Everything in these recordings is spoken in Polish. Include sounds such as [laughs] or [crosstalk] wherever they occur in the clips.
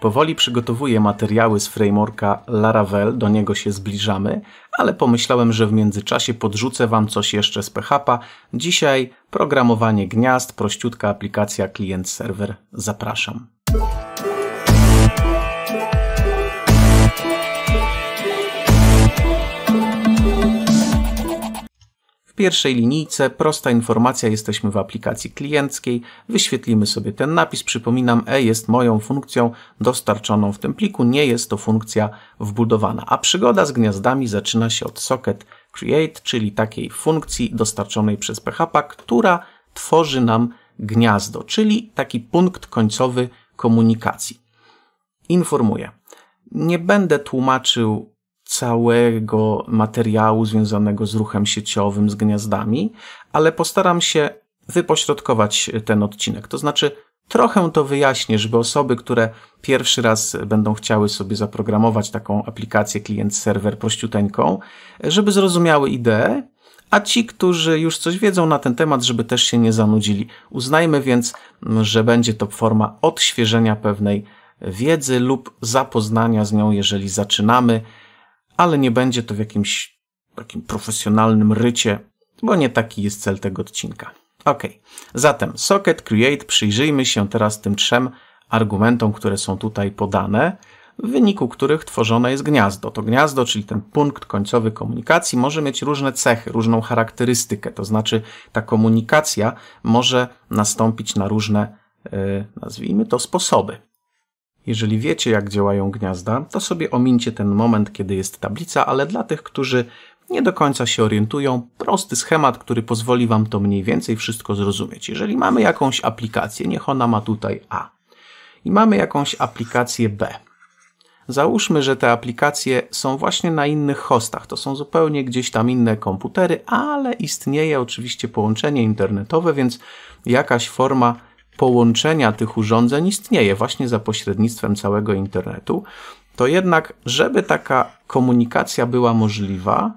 Powoli przygotowuję materiały z frameworka Laravel, do niego się zbliżamy, ale pomyślałem, że w międzyczasie podrzucę Wam coś jeszcze z PHP. Dzisiaj programowanie gniazd, prościutka aplikacja klient-serwer. Zapraszam. pierwszej linijce prosta informacja, jesteśmy w aplikacji klienckiej, wyświetlimy sobie ten napis, przypominam, e jest moją funkcją dostarczoną w tym pliku, nie jest to funkcja wbudowana, a przygoda z gniazdami zaczyna się od socket create, czyli takiej funkcji dostarczonej przez PHP, która tworzy nam gniazdo, czyli taki punkt końcowy komunikacji. Informuję. Nie będę tłumaczył całego materiału związanego z ruchem sieciowym, z gniazdami, ale postaram się wypośrodkować ten odcinek. To znaczy, trochę to wyjaśnię, żeby osoby, które pierwszy raz będą chciały sobie zaprogramować taką aplikację klient-serwer prościuteńką, żeby zrozumiały ideę, a ci, którzy już coś wiedzą na ten temat, żeby też się nie zanudzili. Uznajmy więc, że będzie to forma odświeżenia pewnej wiedzy lub zapoznania z nią, jeżeli zaczynamy ale nie będzie to w jakimś takim profesjonalnym rycie, bo nie taki jest cel tego odcinka. Ok, zatem socket create, przyjrzyjmy się teraz tym trzem argumentom, które są tutaj podane, w wyniku których tworzone jest gniazdo. To gniazdo, czyli ten punkt końcowy komunikacji, może mieć różne cechy, różną charakterystykę, to znaczy ta komunikacja może nastąpić na różne, yy, nazwijmy to, sposoby. Jeżeli wiecie, jak działają gniazda, to sobie omincie ten moment, kiedy jest tablica, ale dla tych, którzy nie do końca się orientują, prosty schemat, który pozwoli Wam to mniej więcej wszystko zrozumieć. Jeżeli mamy jakąś aplikację, niech ona ma tutaj A i mamy jakąś aplikację B. Załóżmy, że te aplikacje są właśnie na innych hostach, to są zupełnie gdzieś tam inne komputery, ale istnieje oczywiście połączenie internetowe, więc jakaś forma połączenia tych urządzeń istnieje właśnie za pośrednictwem całego internetu, to jednak, żeby taka komunikacja była możliwa,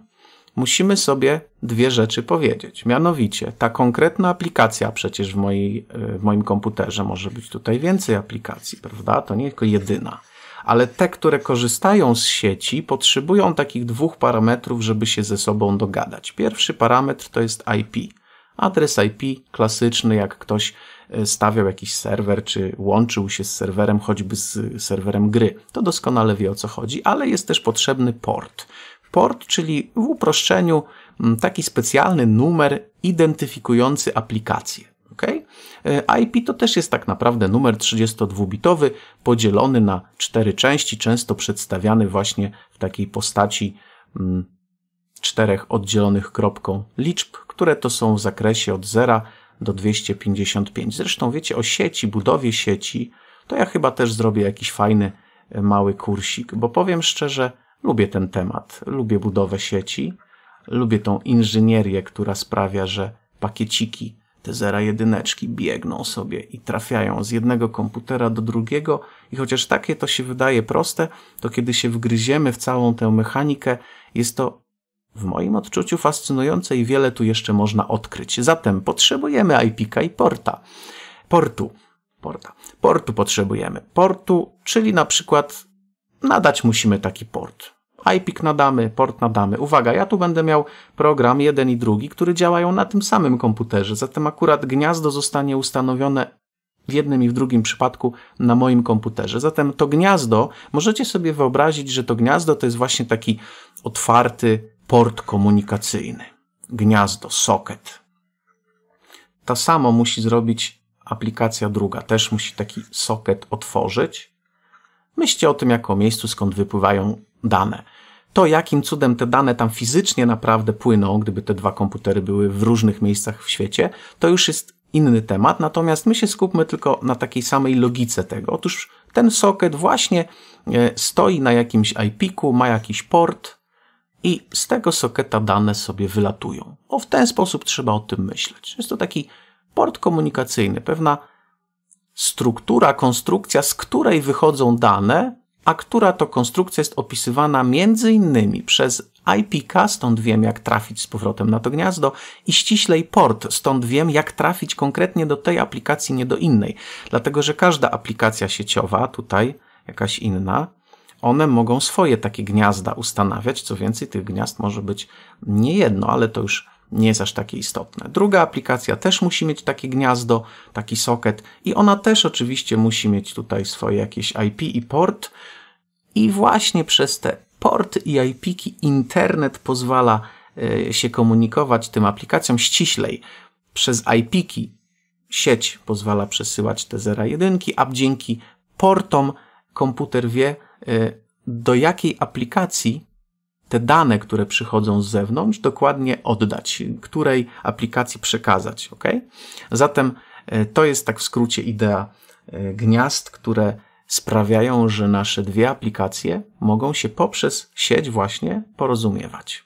musimy sobie dwie rzeczy powiedzieć. Mianowicie, ta konkretna aplikacja przecież w, mojej, e, w moim komputerze może być tutaj więcej aplikacji, prawda? To nie tylko jedyna. Ale te, które korzystają z sieci, potrzebują takich dwóch parametrów, żeby się ze sobą dogadać. Pierwszy parametr to jest IP. Adres IP klasyczny, jak ktoś E, stawiał jakiś serwer, czy łączył się z serwerem, choćby z serwerem gry. To doskonale wie o co chodzi, ale jest też potrzebny port. Port, czyli w uproszczeniu mm, taki specjalny numer identyfikujący aplikację. Okay? E, IP to też jest tak naprawdę numer 32-bitowy podzielony na cztery części, często przedstawiany właśnie w takiej postaci mm, czterech oddzielonych kropką liczb, które to są w zakresie od 0 do 255. Zresztą wiecie o sieci, budowie sieci, to ja chyba też zrobię jakiś fajny e, mały kursik, bo powiem szczerze, lubię ten temat, lubię budowę sieci, lubię tą inżynierię, która sprawia, że pakieciki, te zera jedyneczki biegną sobie i trafiają z jednego komputera do drugiego i chociaż takie to się wydaje proste, to kiedy się wgryziemy w całą tę mechanikę, jest to w moim odczuciu fascynujące i wiele tu jeszcze można odkryć. Zatem potrzebujemy IPK i porta. Portu. Porta. Portu potrzebujemy. Portu, czyli na przykład nadać musimy taki port. IPIC nadamy, port nadamy. Uwaga, ja tu będę miał program jeden i drugi, który działają na tym samym komputerze, zatem akurat gniazdo zostanie ustanowione w jednym i w drugim przypadku na moim komputerze. Zatem to gniazdo, możecie sobie wyobrazić, że to gniazdo to jest właśnie taki otwarty port komunikacyjny, gniazdo, socket. To samo musi zrobić aplikacja druga. Też musi taki socket otworzyć. Myślcie o tym jako o miejscu, skąd wypływają dane. To, jakim cudem te dane tam fizycznie naprawdę płyną, gdyby te dwa komputery były w różnych miejscach w świecie, to już jest inny temat. Natomiast my się skupmy tylko na takiej samej logice tego. Otóż ten socket właśnie e, stoi na jakimś IP-ku, ma jakiś port, i z tego soketa dane sobie wylatują. O, no, w ten sposób trzeba o tym myśleć. Jest to taki port komunikacyjny, pewna struktura, konstrukcja, z której wychodzą dane, a która to konstrukcja jest opisywana między innymi przez IPK, stąd wiem jak trafić z powrotem na to gniazdo i ściślej port, stąd wiem jak trafić konkretnie do tej aplikacji, nie do innej. Dlatego, że każda aplikacja sieciowa, tutaj jakaś inna, one mogą swoje takie gniazda ustanawiać. Co więcej, tych gniazd może być nie jedno, ale to już nie jest aż takie istotne. Druga aplikacja też musi mieć takie gniazdo, taki socket i ona też oczywiście musi mieć tutaj swoje jakieś IP i port. I właśnie przez te porty i IP-ki internet pozwala e, się komunikować tym aplikacjom ściślej. Przez IP-ki sieć pozwala przesyłać te zera jedynki, a dzięki portom komputer wie, Y, do jakiej aplikacji te dane, które przychodzą z zewnątrz, dokładnie oddać, której aplikacji przekazać. Ok? Zatem y, to jest tak w skrócie idea y, gniazd, które sprawiają, że nasze dwie aplikacje mogą się poprzez sieć właśnie porozumiewać.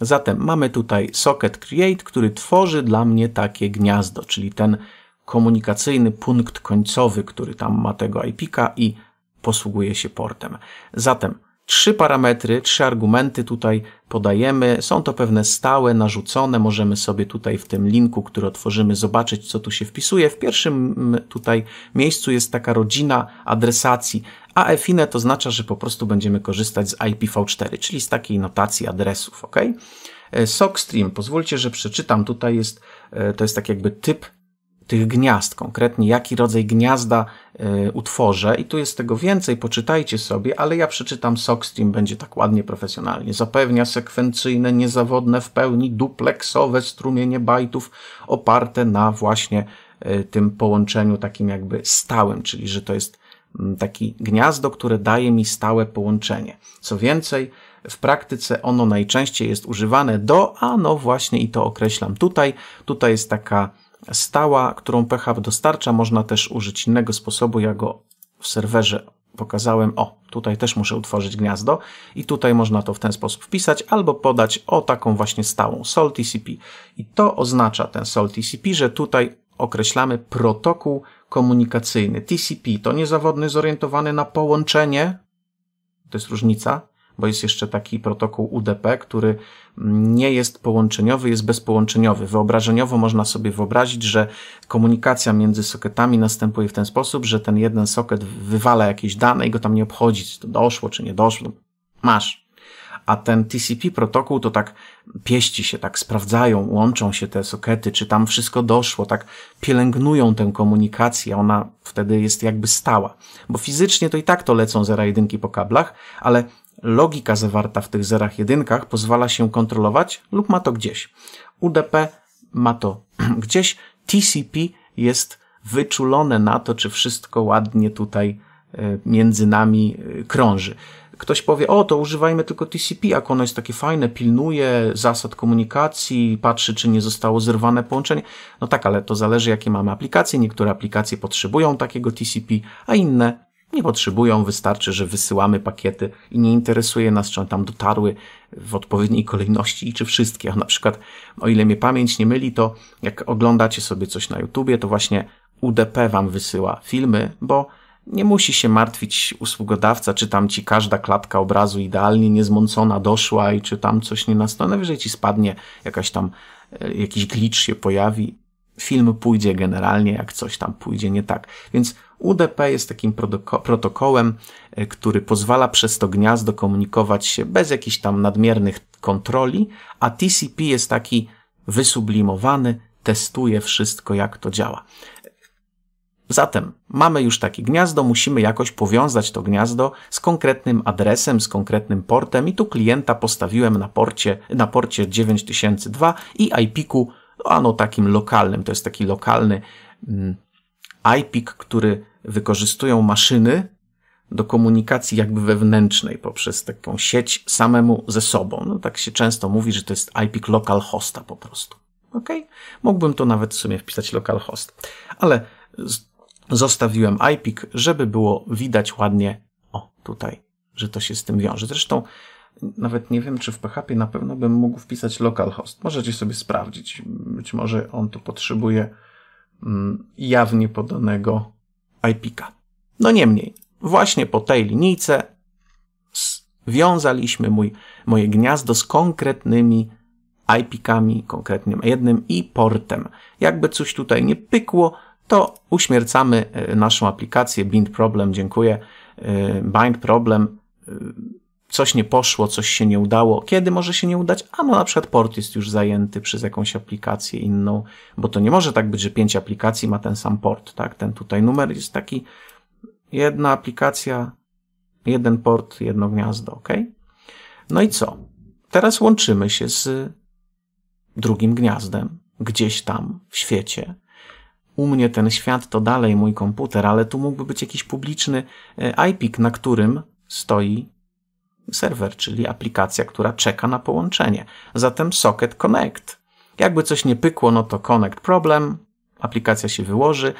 Zatem mamy tutaj socket create, który tworzy dla mnie takie gniazdo, czyli ten komunikacyjny punkt końcowy, który tam ma tego IP-ka i posługuje się portem. Zatem trzy parametry, trzy argumenty tutaj podajemy. Są to pewne stałe, narzucone. Możemy sobie tutaj w tym linku, który otworzymy, zobaczyć, co tu się wpisuje. W pierwszym mm, tutaj miejscu jest taka rodzina adresacji. AFINE to oznacza, że po prostu będziemy korzystać z IPv4, czyli z takiej notacji adresów. ok? E, Sockstream, pozwólcie, że przeczytam. Tutaj jest, e, to jest tak jakby typ tych gniazd, konkretnie jaki rodzaj gniazda y, utworzę. I tu jest tego więcej, poczytajcie sobie, ale ja przeczytam Sockstream, będzie tak ładnie profesjonalnie. Zapewnia sekwencyjne, niezawodne, w pełni dupleksowe strumienie bajtów oparte na właśnie y, tym połączeniu takim jakby stałym, czyli że to jest mm, taki gniazdo, które daje mi stałe połączenie. Co więcej, w praktyce ono najczęściej jest używane do, a no właśnie i to określam tutaj. Tutaj jest taka stała, którą PHP dostarcza. Można też użyć innego sposobu. Ja go w serwerze pokazałem. O, tutaj też muszę utworzyć gniazdo i tutaj można to w ten sposób wpisać albo podać o taką właśnie stałą sol TCP. E I to oznacza ten sol TCP, e że tutaj określamy protokół komunikacyjny. TCP to niezawodny zorientowany na połączenie. To jest różnica bo jest jeszcze taki protokół UDP, który nie jest połączeniowy, jest bezpołączeniowy. Wyobrażeniowo można sobie wyobrazić, że komunikacja między soketami następuje w ten sposób, że ten jeden soket wywala jakieś dane i go tam nie obchodzi, czy to doszło, czy nie doszło. Masz. A ten TCP protokół to tak pieści się, tak sprawdzają, łączą się te sokety, czy tam wszystko doszło, tak pielęgnują tę komunikację, ona wtedy jest jakby stała. Bo fizycznie to i tak to lecą zera jedynki po kablach, ale Logika zawarta w tych zerach jedynkach pozwala się kontrolować lub ma to gdzieś. UDP ma to [clears throat] gdzieś. TCP jest wyczulone na to, czy wszystko ładnie tutaj e, między nami e, krąży. Ktoś powie, o to używajmy tylko TCP, jak ono jest takie fajne, pilnuje zasad komunikacji, patrzy czy nie zostało zerwane połączenie. No tak, ale to zależy jakie mamy aplikacje. Niektóre aplikacje potrzebują takiego TCP, a inne nie potrzebują, wystarczy, że wysyłamy pakiety i nie interesuje nas, czy one tam dotarły w odpowiedniej kolejności i czy wszystkie. A na przykład, o ile mnie pamięć nie myli, to jak oglądacie sobie coś na YouTubie, to właśnie UDP wam wysyła filmy, bo nie musi się martwić usługodawca, czy tam ci każda klatka obrazu idealnie niezmącona doszła i czy tam coś nie nastąpi, że ci spadnie jakaś tam, e, jakiś glitch się pojawi film pójdzie generalnie, jak coś tam pójdzie nie tak. Więc UDP jest takim protokołem, e, który pozwala przez to gniazdo komunikować się bez jakichś tam nadmiernych kontroli, a TCP jest taki wysublimowany, testuje wszystko, jak to działa. Zatem mamy już takie gniazdo, musimy jakoś powiązać to gniazdo z konkretnym adresem, z konkretnym portem i tu klienta postawiłem na porcie, na porcie 9002 i IP-ku no, ano takim lokalnym, to jest taki lokalny mm, IPIC, który wykorzystują maszyny do komunikacji jakby wewnętrznej poprzez taką sieć samemu ze sobą. No, tak się często mówi, że to jest IPIC local hosta po prostu. Ok? Mógłbym to nawet w sumie wpisać local host, ale zostawiłem IPIC, żeby było widać ładnie, o tutaj, że to się z tym wiąże. Zresztą nawet nie wiem, czy w PHP na pewno bym mógł wpisać localhost. Możecie sobie sprawdzić. Być może on tu potrzebuje mm, jawnie podanego IPK. No niemniej, właśnie po tej linijce związaliśmy mój, moje gniazdo z konkretnymi IP-ami, konkretnym jednym i portem. Jakby coś tutaj nie pykło, to uśmiercamy e, naszą aplikację Bind Problem. Dziękuję. E, Bind Problem e, coś nie poszło, coś się nie udało, kiedy może się nie udać, a no na przykład port jest już zajęty przez jakąś aplikację inną, bo to nie może tak być, że pięć aplikacji ma ten sam port, tak? Ten tutaj numer jest taki, jedna aplikacja, jeden port, jedno gniazdo, ok? No i co? Teraz łączymy się z drugim gniazdem, gdzieś tam w świecie. U mnie ten świat to dalej mój komputer, ale tu mógłby być jakiś publiczny e, IPIC, na którym stoi serwer, czyli aplikacja, która czeka na połączenie. Zatem socket connect. Jakby coś nie pykło, no to connect problem, aplikacja się wyłoży,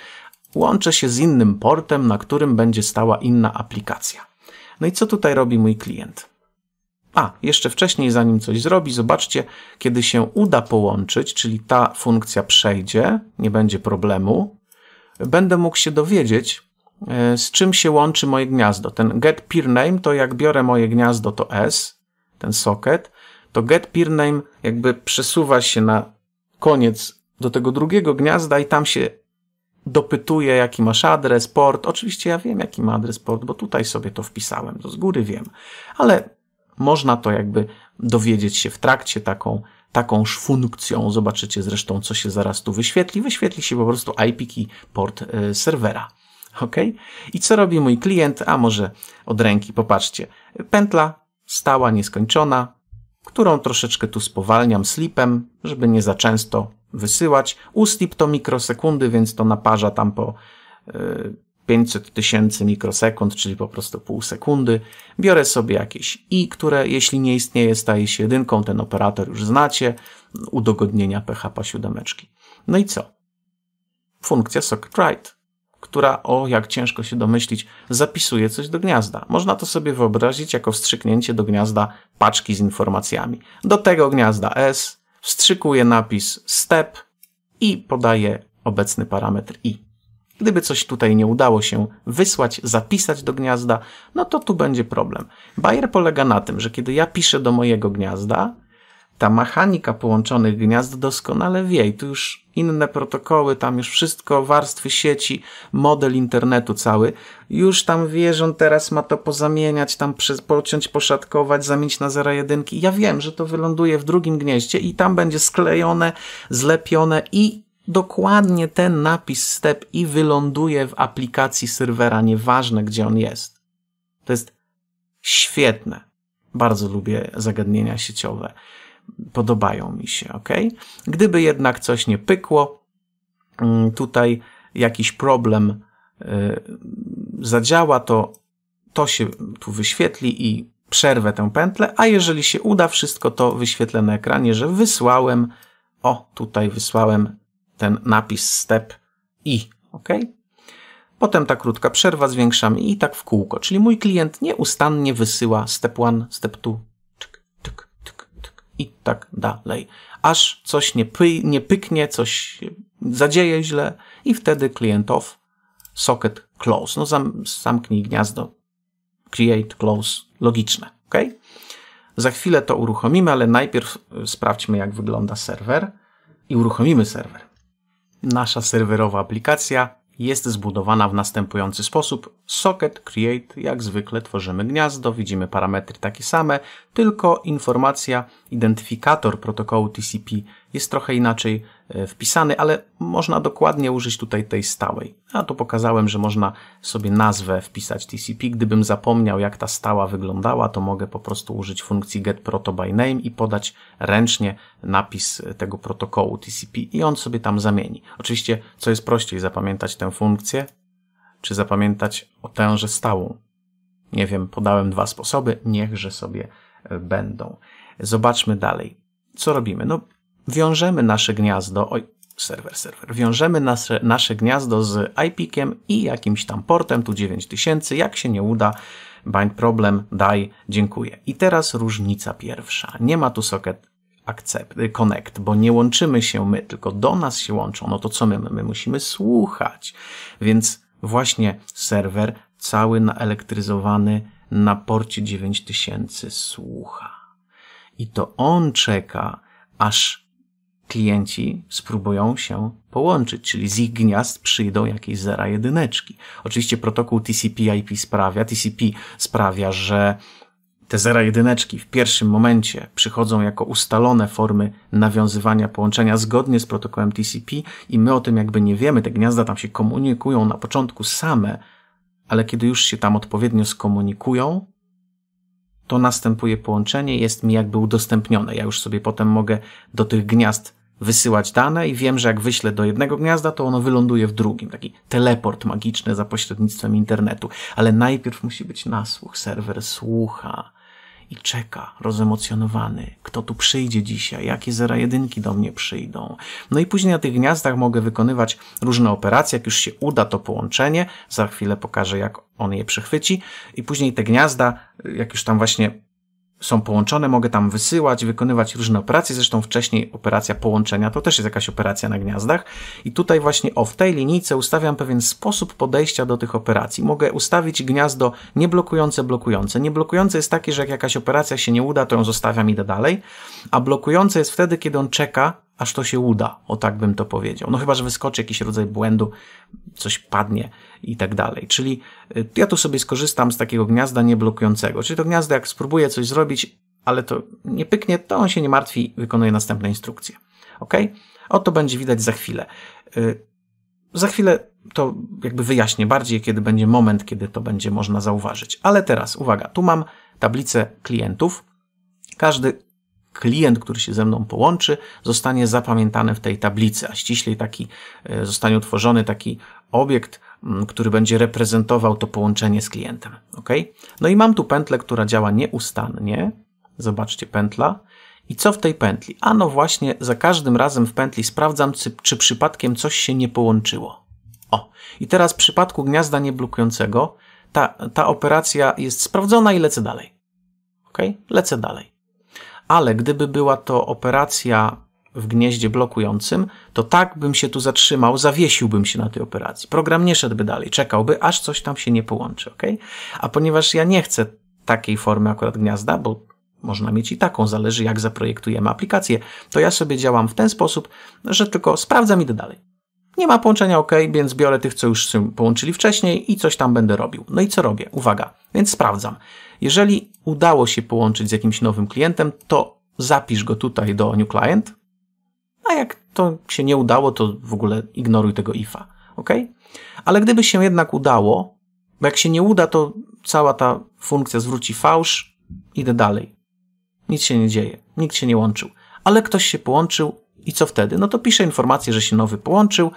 łączę się z innym portem, na którym będzie stała inna aplikacja. No i co tutaj robi mój klient? A, jeszcze wcześniej, zanim coś zrobi, zobaczcie, kiedy się uda połączyć, czyli ta funkcja przejdzie, nie będzie problemu, będę mógł się dowiedzieć, E, z czym się łączy moje gniazdo. Ten get peer name to jak biorę moje gniazdo to S, ten socket, to get peer name jakby przesuwa się na koniec do tego drugiego gniazda i tam się dopytuje, jaki masz adres, port. Oczywiście ja wiem, jaki ma adres, port, bo tutaj sobie to wpisałem, to z góry wiem. Ale można to jakby dowiedzieć się w trakcie taką, takąż funkcją. Zobaczycie zresztą, co się zaraz tu wyświetli. Wyświetli się po prostu IP key port e, serwera ok? I co robi mój klient? A może od ręki, popatrzcie. Pętla stała, nieskończona, którą troszeczkę tu spowalniam slipem, żeby nie za często wysyłać. Uslip to mikrosekundy, więc to naparza tam po 500 e, tysięcy mikrosekund, czyli po prostu pół sekundy. Biorę sobie jakieś i, które jeśli nie istnieje, staje się jedynką. Ten operator już znacie. Udogodnienia PHP siódmeczki. No i co? Funkcja socket write która, o jak ciężko się domyślić, zapisuje coś do gniazda. Można to sobie wyobrazić jako wstrzyknięcie do gniazda paczki z informacjami. Do tego gniazda S wstrzykuje napis step i podaje obecny parametr i. Gdyby coś tutaj nie udało się wysłać, zapisać do gniazda, no to tu będzie problem. Bayer polega na tym, że kiedy ja piszę do mojego gniazda, ta mechanika połączonych gniazd doskonale wie i tu już inne protokoły, tam już wszystko, warstwy sieci, model internetu cały, już tam wie, że on teraz ma to pozamieniać, tam pociąć, poszatkować, zamienić na zera jedynki. Ja wiem, że to wyląduje w drugim gnieździe i tam będzie sklejone, zlepione i dokładnie ten napis step i wyląduje w aplikacji serwera, nieważne gdzie on jest. To jest świetne. Bardzo lubię zagadnienia sieciowe podobają mi się, ok? Gdyby jednak coś nie pykło, mm, tutaj jakiś problem y, zadziała, to to się tu wyświetli i przerwę tę pętlę, a jeżeli się uda, wszystko to wyświetlę na ekranie, że wysłałem, o tutaj wysłałem ten napis step i, ok? Potem ta krótka przerwa zwiększam i tak w kółko, czyli mój klient nieustannie wysyła step 1, step 2, i tak dalej. Aż coś nie, py, nie pyknie, coś zadzieje źle i wtedy client off, socket close. No zam, zamknij gniazdo, create close, logiczne. ok? Za chwilę to uruchomimy, ale najpierw sprawdźmy jak wygląda serwer i uruchomimy serwer. Nasza serwerowa aplikacja jest zbudowana w następujący sposób. Socket create, jak zwykle tworzymy gniazdo, widzimy parametry takie same, tylko informacja, identyfikator protokołu TCP jest trochę inaczej E, wpisany, ale można dokładnie użyć tutaj tej stałej. A to pokazałem, że można sobie nazwę wpisać TCP. Gdybym zapomniał, jak ta stała wyglądała, to mogę po prostu użyć funkcji getProtoByName i podać ręcznie napis tego protokołu TCP i on sobie tam zamieni. Oczywiście, co jest prościej, zapamiętać tę funkcję, czy zapamiętać o tęże stałą. Nie wiem, podałem dwa sposoby, niechże sobie e, będą. Zobaczmy dalej. Co robimy? No, wiążemy nasze gniazdo, oj, serwer, serwer, wiążemy nasze, nasze gniazdo z IPikiem i jakimś tam portem, tu 9000, jak się nie uda, bind problem, daj, dziękuję. I teraz różnica pierwsza. Nie ma tu socket accept, connect, bo nie łączymy się my, tylko do nas się łączą. No to co my? My musimy słuchać. Więc właśnie serwer cały naelektryzowany na porcie 9000 słucha. I to on czeka, aż klienci spróbują się połączyć, czyli z ich gniazd przyjdą jakieś zera jedyneczki. Oczywiście protokół TCP/IP sprawia, TCP sprawia, że te zera jedyneczki w pierwszym momencie przychodzą jako ustalone formy nawiązywania połączenia zgodnie z protokołem TCP i my o tym jakby nie wiemy, te gniazda tam się komunikują na początku same, ale kiedy już się tam odpowiednio skomunikują, to następuje połączenie, jest mi jakby udostępnione. Ja już sobie potem mogę do tych gniazd wysyłać dane i wiem, że jak wyślę do jednego gniazda, to ono wyląduje w drugim. Taki teleport magiczny za pośrednictwem internetu. Ale najpierw musi być nasłuch. Serwer słucha i czeka, rozemocjonowany, kto tu przyjdzie dzisiaj, jakie zera jedynki do mnie przyjdą. No i później na tych gniazdach mogę wykonywać różne operacje, jak już się uda to połączenie, za chwilę pokażę, jak on je przechwyci. i później te gniazda, jak już tam właśnie są połączone, mogę tam wysyłać, wykonywać różne operacje. Zresztą wcześniej operacja połączenia to też jest jakaś operacja na gniazdach. I tutaj właśnie o, w tej linijce ustawiam pewien sposób podejścia do tych operacji. Mogę ustawić gniazdo nieblokujące, blokujące. Nieblokujące jest takie, że jak jakaś operacja się nie uda, to ją zostawiam i idę dalej. A blokujące jest wtedy, kiedy on czeka, aż to się uda, o tak bym to powiedział. No chyba, że wyskoczy jakiś rodzaj błędu, coś padnie i tak dalej. Czyli y, ja tu sobie skorzystam z takiego gniazda nieblokującego. Czyli to gniazdo, jak spróbuję coś zrobić, ale to nie pyknie, to on się nie martwi, wykonuje następne instrukcje. Ok? O to będzie widać za chwilę. Y, za chwilę to jakby wyjaśnię bardziej, kiedy będzie moment, kiedy to będzie można zauważyć. Ale teraz uwaga, tu mam tablicę klientów. Każdy klient, który się ze mną połączy, zostanie zapamiętany w tej tablicy, a ściślej taki e, zostanie utworzony taki obiekt, mm, który będzie reprezentował to połączenie z klientem. Ok? No i mam tu pętlę, która działa nieustannie. Zobaczcie pętla. I co w tej pętli? A no właśnie, za każdym razem w pętli sprawdzam, czy, czy przypadkiem coś się nie połączyło. O, i teraz w przypadku gniazda nieblokującego ta, ta operacja jest sprawdzona i lecę dalej. Ok? Lecę dalej ale gdyby była to operacja w gnieździe blokującym, to tak bym się tu zatrzymał, zawiesiłbym się na tej operacji. Program nie szedłby dalej, czekałby, aż coś tam się nie połączy, ok? A ponieważ ja nie chcę takiej formy akurat gniazda, bo można mieć i taką, zależy jak zaprojektujemy aplikację, to ja sobie działam w ten sposób, że tylko sprawdzam i idę dalej. Nie ma połączenia OK, więc biorę tych, co już się połączyli wcześniej i coś tam będę robił. No i co robię? Uwaga, więc sprawdzam. Jeżeli udało się połączyć z jakimś nowym klientem, to zapisz go tutaj do New Client, a jak to się nie udało, to w ogóle ignoruj tego ifa. OK? Ale gdyby się jednak udało, bo jak się nie uda, to cała ta funkcja zwróci fałsz, idę dalej. Nic się nie dzieje, nikt się nie łączył. Ale ktoś się połączył i co wtedy? No to pisze informację, że się nowy połączył,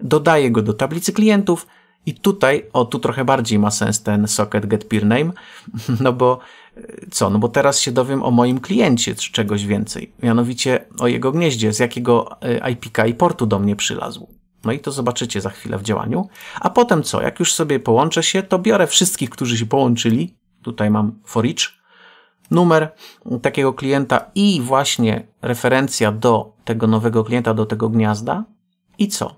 dodaje go do tablicy klientów i tutaj, o tu trochę bardziej ma sens ten socket get peer name, [laughs] no bo e, co, no bo teraz się dowiem o moim kliencie czy czegoś więcej, mianowicie o jego gnieździe, z jakiego e, IPK i portu do mnie przylazł. No i to zobaczycie za chwilę w działaniu. A potem co, jak już sobie połączę się, to biorę wszystkich, którzy się połączyli, tutaj mam for each, numer takiego klienta i właśnie referencja do tego nowego klienta, do tego gniazda. I co?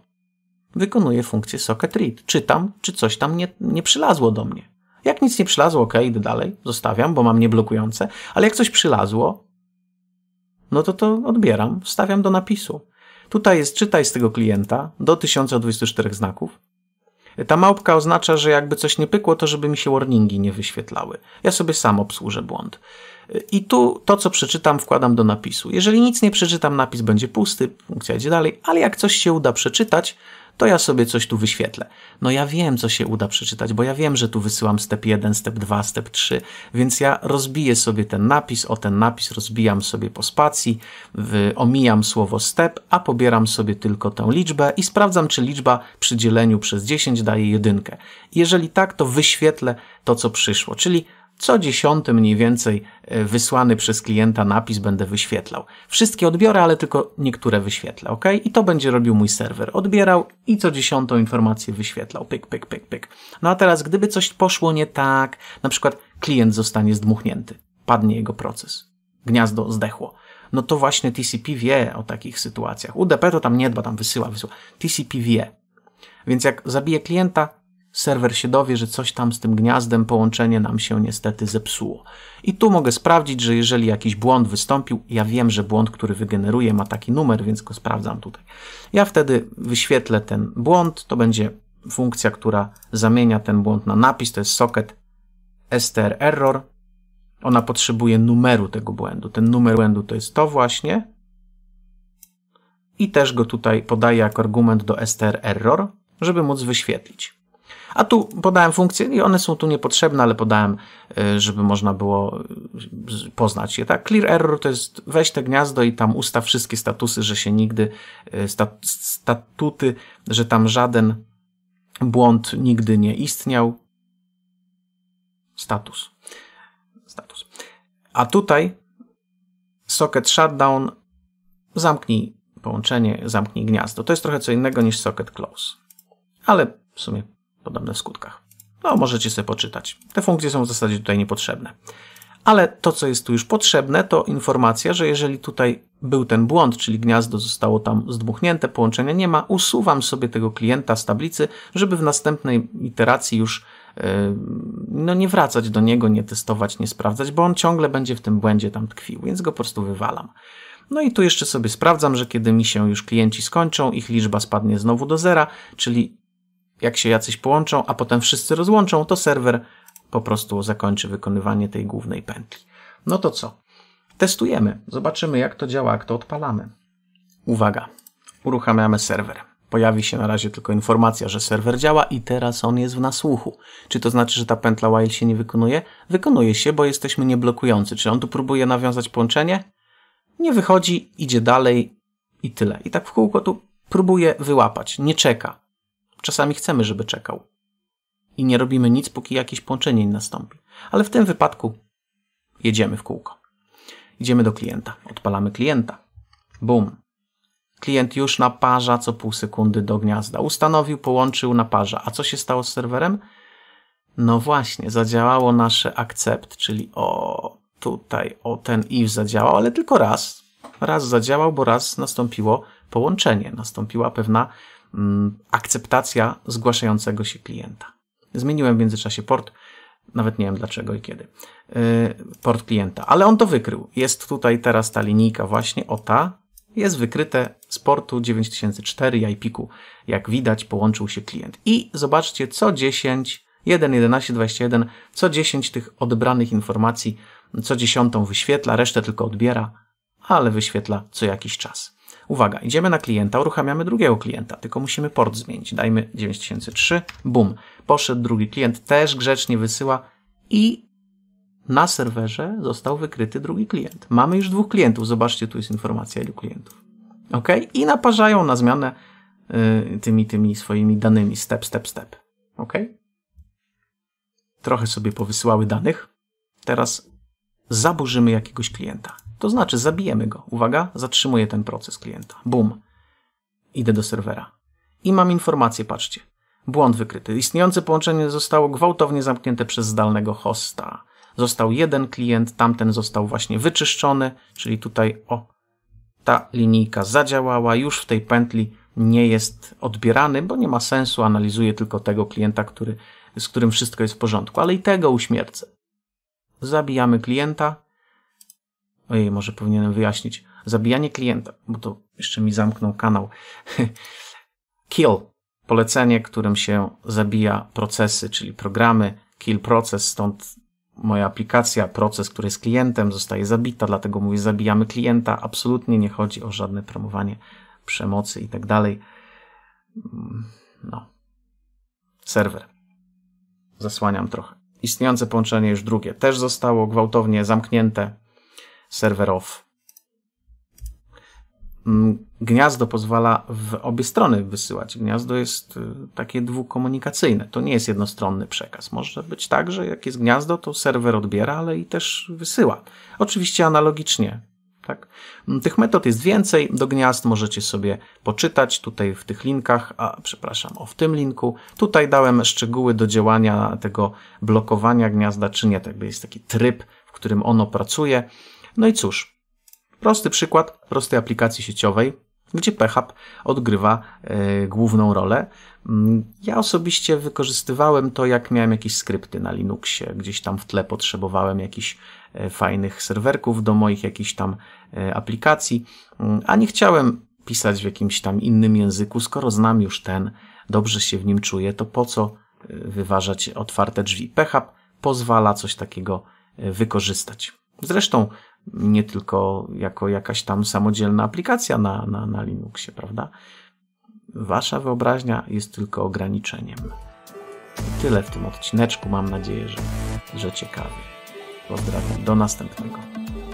Wykonuję funkcję socket read. Czytam, czy coś tam nie, nie przylazło do mnie. Jak nic nie przylazło, ok, idę dalej, zostawiam, bo mam nieblokujące, ale jak coś przylazło, no to to odbieram, wstawiam do napisu. Tutaj jest czytaj z tego klienta do 1024 znaków. Ta małpka oznacza, że jakby coś nie pykło, to żeby mi się warningi nie wyświetlały. Ja sobie sam obsłużę błąd. I tu to, co przeczytam, wkładam do napisu. Jeżeli nic nie przeczytam, napis będzie pusty, funkcja idzie dalej, ale jak coś się uda przeczytać, to ja sobie coś tu wyświetlę. No ja wiem, co się uda przeczytać, bo ja wiem, że tu wysyłam step 1, step 2, step 3, więc ja rozbiję sobie ten napis, o ten napis rozbijam sobie po spacji, omijam słowo step, a pobieram sobie tylko tę liczbę i sprawdzam, czy liczba przy dzieleniu przez 10 daje jedynkę. Jeżeli tak, to wyświetlę to, co przyszło, czyli co dziesiąty mniej więcej e, wysłany przez klienta napis będę wyświetlał. Wszystkie odbiorę, ale tylko niektóre wyświetlę, ok? I to będzie robił mój serwer. Odbierał i co dziesiątą informację wyświetlał. Pyk, pyk, pyk, pyk. No a teraz, gdyby coś poszło nie tak, na przykład klient zostanie zdmuchnięty, padnie jego proces, gniazdo zdechło. No to właśnie TCP wie o takich sytuacjach. UDP to tam nie dba, tam wysyła, wysyła. TCP wie. Więc jak zabije klienta, serwer się dowie, że coś tam z tym gniazdem, połączenie nam się niestety zepsuło. I tu mogę sprawdzić, że jeżeli jakiś błąd wystąpił, ja wiem, że błąd, który wygeneruje ma taki numer, więc go sprawdzam tutaj. Ja wtedy wyświetlę ten błąd, to będzie funkcja, która zamienia ten błąd na napis, to jest socket str error. Ona potrzebuje numeru tego błędu. Ten numer błędu to jest to właśnie. I też go tutaj podaję jako argument do str error, żeby móc wyświetlić. A tu podałem funkcje i one są tu niepotrzebne, ale podałem, e, żeby można było e, poznać je. Tak? Clear error to jest weź te gniazdo i tam ustaw wszystkie statusy, że się nigdy, e, statuty, że tam żaden błąd nigdy nie istniał. Status. Status. A tutaj socket shutdown zamknij połączenie, zamknij gniazdo. To jest trochę co innego niż socket close. Ale w sumie Podobne w skutkach. No, możecie sobie poczytać. Te funkcje są w zasadzie tutaj niepotrzebne. Ale to, co jest tu już potrzebne, to informacja, że jeżeli tutaj był ten błąd, czyli gniazdo zostało tam zdmuchnięte, połączenia nie ma, usuwam sobie tego klienta z tablicy, żeby w następnej iteracji już e, no nie wracać do niego, nie testować, nie sprawdzać, bo on ciągle będzie w tym błędzie tam tkwił, więc go po prostu wywalam. No i tu jeszcze sobie sprawdzam, że kiedy mi się już klienci skończą, ich liczba spadnie znowu do zera, czyli jak się jacyś połączą, a potem wszyscy rozłączą, to serwer po prostu zakończy wykonywanie tej głównej pętli. No to co? Testujemy, zobaczymy jak to działa, jak to odpalamy. Uwaga, uruchamiamy serwer. Pojawi się na razie tylko informacja, że serwer działa i teraz on jest w nasłuchu. Czy to znaczy, że ta pętla while się nie wykonuje? Wykonuje się, bo jesteśmy nieblokujący. Czy on tu próbuje nawiązać połączenie? Nie wychodzi, idzie dalej i tyle. I tak w kółko tu próbuje wyłapać, nie czeka. Czasami chcemy, żeby czekał. I nie robimy nic, póki jakieś połączenie nie nastąpi. Ale w tym wypadku jedziemy w kółko. Idziemy do klienta. Odpalamy klienta. Bum. Klient już naparza co pół sekundy do gniazda. Ustanowił, połączył, naparza. A co się stało z serwerem? No właśnie, zadziałało nasze akcept, czyli o tutaj, o ten if zadziałał, ale tylko raz. Raz zadziałał, bo raz nastąpiło połączenie, nastąpiła pewna Mm, akceptacja zgłaszającego się klienta. Zmieniłem w międzyczasie port, nawet nie wiem dlaczego i kiedy, y, port klienta, ale on to wykrył. Jest tutaj teraz ta linijka właśnie, o ta, jest wykryte z portu 9004 i IP-ku. Jak widać, połączył się klient. I zobaczcie, co 10, 1, 11, 21, co 10 tych odebranych informacji, co dziesiątą wyświetla, resztę tylko odbiera, ale wyświetla co jakiś czas. Uwaga, idziemy na klienta, uruchamiamy drugiego klienta, tylko musimy port zmienić. Dajmy 9003, bum. Poszedł drugi klient, też grzecznie wysyła i na serwerze został wykryty drugi klient. Mamy już dwóch klientów, zobaczcie, tu jest informacja ilu klientów. Ok? I naparzają na zmianę y, tymi, tymi swoimi danymi, step, step, step. Ok? Trochę sobie powysyłały danych. Teraz zaburzymy jakiegoś klienta. To znaczy, zabijemy go. Uwaga, zatrzymuję ten proces klienta. Bum. Idę do serwera. I mam informację, patrzcie. Błąd wykryty. Istniejące połączenie zostało gwałtownie zamknięte przez zdalnego hosta. Został jeden klient, tamten został właśnie wyczyszczony, czyli tutaj o, ta linijka zadziałała, już w tej pętli nie jest odbierany, bo nie ma sensu, analizuje tylko tego klienta, który, z którym wszystko jest w porządku, ale i tego uśmiercę. Zabijamy klienta, Ojej, może powinienem wyjaśnić. Zabijanie klienta, bo to jeszcze mi zamknął kanał. [laughs] Kill. Polecenie, którym się zabija procesy, czyli programy. Kill proces, stąd moja aplikacja, proces, który jest klientem, zostaje zabita, dlatego mówię, zabijamy klienta. Absolutnie nie chodzi o żadne promowanie przemocy i tak dalej. No. Serwer. Zasłaniam trochę. Istniejące połączenie już drugie też zostało gwałtownie zamknięte serwerów. Mm, gniazdo pozwala w obie strony wysyłać. Gniazdo jest y, takie dwukomunikacyjne. To nie jest jednostronny przekaz. Może być tak, że jak jest gniazdo, to serwer odbiera, ale i też wysyła. Oczywiście analogicznie. Tak? Mm, tych metod jest więcej. Do gniazd możecie sobie poczytać tutaj w tych linkach, a przepraszam, o w tym linku. Tutaj dałem szczegóły do działania tego blokowania gniazda, czy nie. Tak jest taki tryb, w którym ono pracuje. No i cóż, prosty przykład prostej aplikacji sieciowej, gdzie PHP odgrywa y, główną rolę. Mm, ja osobiście wykorzystywałem to, jak miałem jakieś skrypty na Linuxie, gdzieś tam w tle potrzebowałem jakichś e, fajnych serwerków do moich jakichś tam e, aplikacji, mm, a nie chciałem pisać w jakimś tam innym języku, skoro znam już ten, dobrze się w nim czuję, to po co wyważać otwarte drzwi? PHP pozwala coś takiego wykorzystać. Zresztą nie tylko jako jakaś tam samodzielna aplikacja na, na, na Linuxie, prawda? Wasza wyobraźnia jest tylko ograniczeniem. Tyle w tym odcineczku. Mam nadzieję, że, że ciekawy. Pozdrawiam. Do następnego.